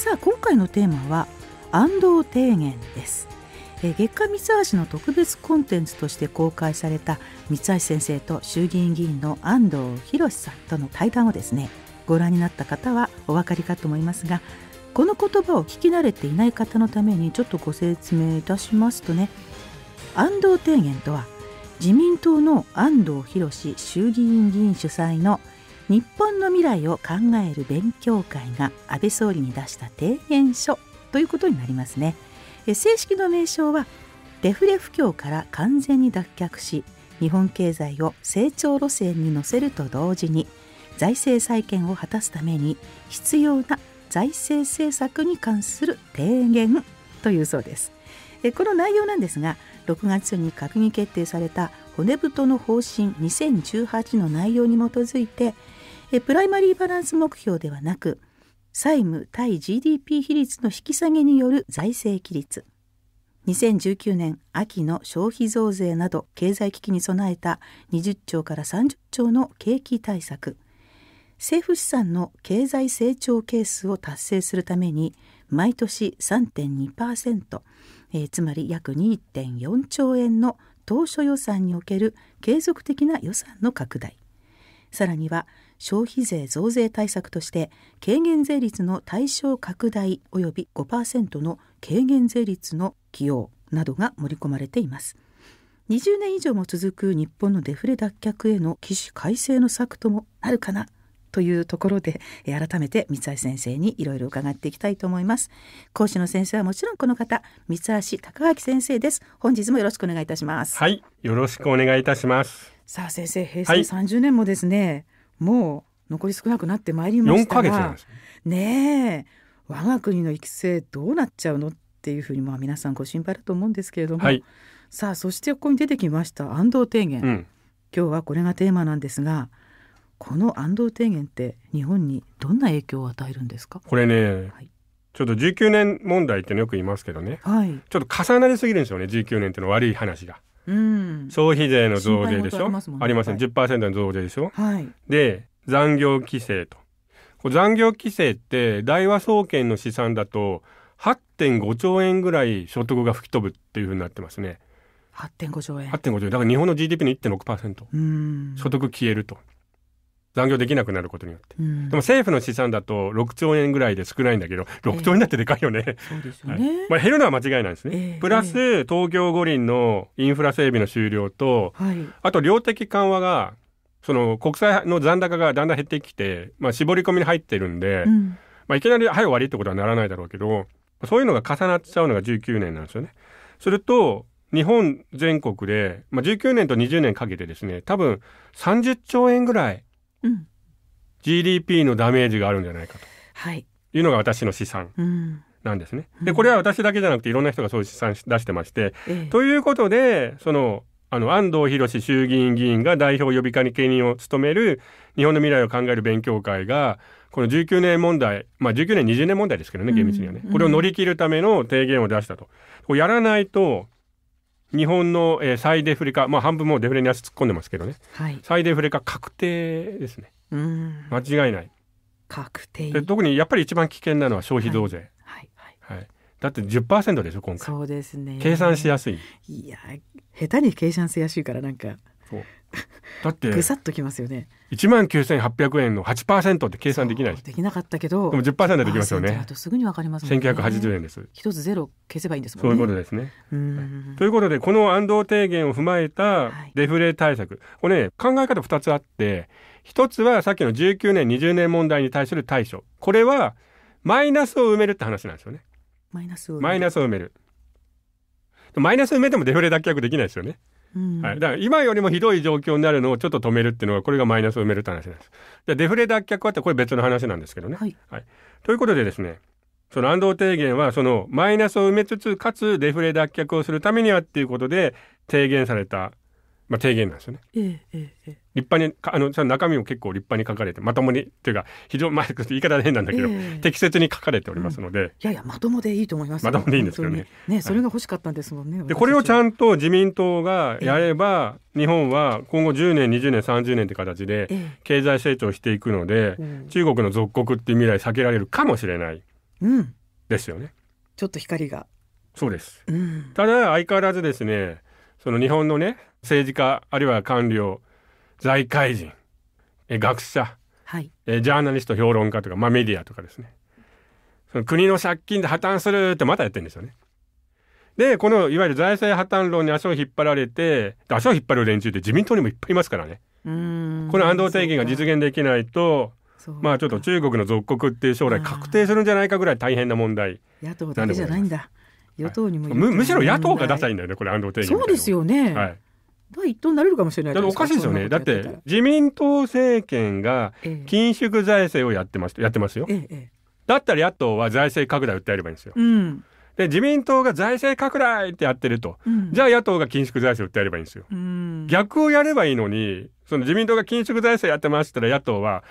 さあ今回のテーマは安藤提言です月刊三橋の特別コンテンツとして公開された三橋先生と衆議院議員の安藤博さんとの対談をですねご覧になった方はお分かりかと思いますがこの言葉を聞き慣れていない方のためにちょっとご説明いたしますとね安藤提言とは自民党の安藤博衆議院議員主催の「日本の未来を考える勉強会が安倍総理に出した提言書ということになりますね正式の名称はデフレ不況から完全に脱却し日本経済を成長路線に乗せると同時に財政再建を果たすために必要な財政政策に関する提言というそうですこの内容なんですが6月に閣議決定された骨太の方針2018の内容に基づいてプライマリーバランス目標ではなく債務対 GDP 比率の引き下げによる財政規律2019年秋の消費増税など経済危機に備えた20兆から30兆の景気対策政府資産の経済成長係数を達成するために毎年3.2%、ー、つまり約2.4兆円の当初予算における継続的な予算の拡大さらには消費税増税対策として軽減税率の対象拡大及び5%の軽減税率の起用などが盛り込まれています。20年以上も続く日本のデフレ脱却への起死改正の策ともなるかなというところで改めて三橋先生にいろいろ伺っていきたいと思います講師の先生はもちろんこの方三橋貴明先生です本日もよろしくお願いいたしますはいよろしくお願いいたしますさあ先生平成30年もですね、もう残り少なくなってまいりましたがねえ我が国の育成どうなっちゃうのっていうふうにまあ皆さんご心配だと思うんですけれども、はい、さあそしてここに出てきました安藤提言、うん、今日はこれがテーマなんですがこの安藤提言って日本にどんな影響を与えるんですかこれね、はい、ちょっと19年問題ってよく言いますけどね、はい、ちょっと重なりすぎるんですよね19年っての悪い話が。うん、消費税の増税でしょあります、ね、ありません、10%の増税でしょ、はい、で残業規制と残業規制って大和総研の試算だと8.5兆円ぐらい所得が吹き飛ぶっていうふうになってますね8.5兆円8.5兆円だから日本の GDP の1.6%所得消えると残業できなくなることになって、うん、でも政府の試算だと6兆円ぐらいで少ないんだけど6兆円だってでかいよね、まあ、減るのは間違いないですね、えー、プラス東京五輪のインフラ整備の終了と、あと量的緩和がその国債の残高がだんだん減ってきて、まあ、絞り込みに入ってるんで、うん、まあ、いきなり「はい終わり」ってことはならないだろうけどそういうのが重なっちゃうのが19年なんですよね。すると日本全国で、まあ、19年と20年かけてですね多分30兆円ぐらいうん、GDP のダメージがあるんじゃないかと、はい、いうのが私の試算。うんなんですね。で、これは私だけじゃなくて、いろんな人がそういう試算出してまして、ええということで、その。あの安藤博衆議院議員が代表備びか兼人を務める日本の未来を考える勉強会がこの19年問題まあ19年20年問題ですけどね厳密にはね、これを乗り切るための提言を出したと。やらないと日本の、えー、再デフレ化、まあ、半分もデフレに足突っ込んでますけどね、はい、再デフレ化確定ですね間違いない確定で特にやっぱり一番危険なのは消費増税、はいはい、はいはい、だって10%でしょ今回そうですね計算しやすいいや下手に計算しやすいからなんか だってぐさっときますよね1万9800円の8%って計算できないできなかったけどでも10%できますよねすぐにわかりますね1980円です一つゼロ消せばいいんですもんねそういうことですねということでこの安藤提言を踏まえたデフレ対策、はい、これ、ね、考え方2つあって一つはさっきの19年20年問題に対する対処これはマイナスを埋めるって話なんですよねマイナスを埋めるマイ埋めるマイナス埋めてもデフレ脱却できないですよねはい、だから今よりもひどい状況になるのをちょっと止めるっていうのがこれがマイナスを埋めるって話なんです。でデフレ脱却はってこれ別の話なんですけどね。はい、はい、ということでですねその安藤提言はそのマイナスを埋めつつかつデフレ脱却をするためにはっていうことで提言されたまあ、提言なんですよね。立派にあの中身も結構立派に書かれてまともにというか非常に、言い方変なんだけど、適切に書かれておりますので、うん、いやいやまともでいいと思いますまともでいいんですけどねねそれが欲しかったんですもんね、はい、でこれをちゃんと自民党がやれば、日本は今後10年20年30年って形で経済成長していくので、中国の属国っていう未来避けられるかもしれない、うん、ですよね。ちょっと光がそうです、ただ相変わらずですねその日本のね政治家あるいは官僚財界人え学者、はい、えジャーナリスト評論家とか、まあ、メディアとかですねその国の借金で破綻するってまたやってるんですよね。でこのいわゆる財政破綻論に足を引っ張られて足を引っ張る連中って自民党にもいっぱいいますからね。うんこの安藤提言が実現できないとまあちょっと中国の属国っていう将来確定するんじゃないかぐらい大変な問題野党だけじゃないんだ与党にも、はい、むむしろ野党がダサいんだよねこれ安藤提言そうですよね、はい、第一党になれるかもしれないですかおかしいですよねだって自民党政権が緊縮財政をやってます、ええ、やってますよ、え、だったら野党は財政拡大訴えればいいんですよ、うん、で自民党が財政拡大ってやってると、うん、じゃあ野党が緊縮財政を訴えればいいんですよ、うん、逆をやればいいのにその自民党が緊縮財政やってますったら野党は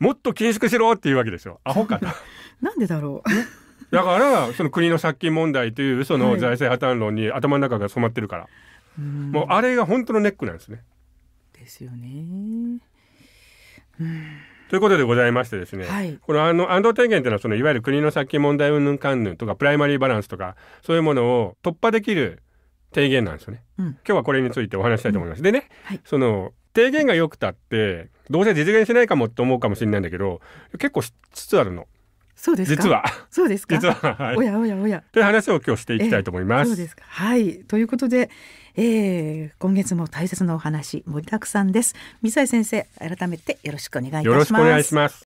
もっと緊縮しろっていうわけですよアホかな なんでだろうだからその国の借金問題というその財政破綻論に頭の中が染まってるから。はいもうあれが本当のネックなんですね。ですよね。ということでございましてですね、はい、このあの安藤提言というのはそのいわゆる国の先問題云々観念とかプライマリーバランスとかそういうものを突破できる提言なんですよね、うん、今日はこれについてお話したいと思います、うん、でね、はい、その提言がよくたってどうせ実現しないかもって思うかもしれないんだけど結構しつつあるのそうです実は。そうですか。実は、おやおやおや。という話を今日していきたいと思います。そうですか。はい。ということで、えー、今月も大切なお話盛りだくさんです。水井先生、改めてよろしくお願いいたします。よろしくお願いします。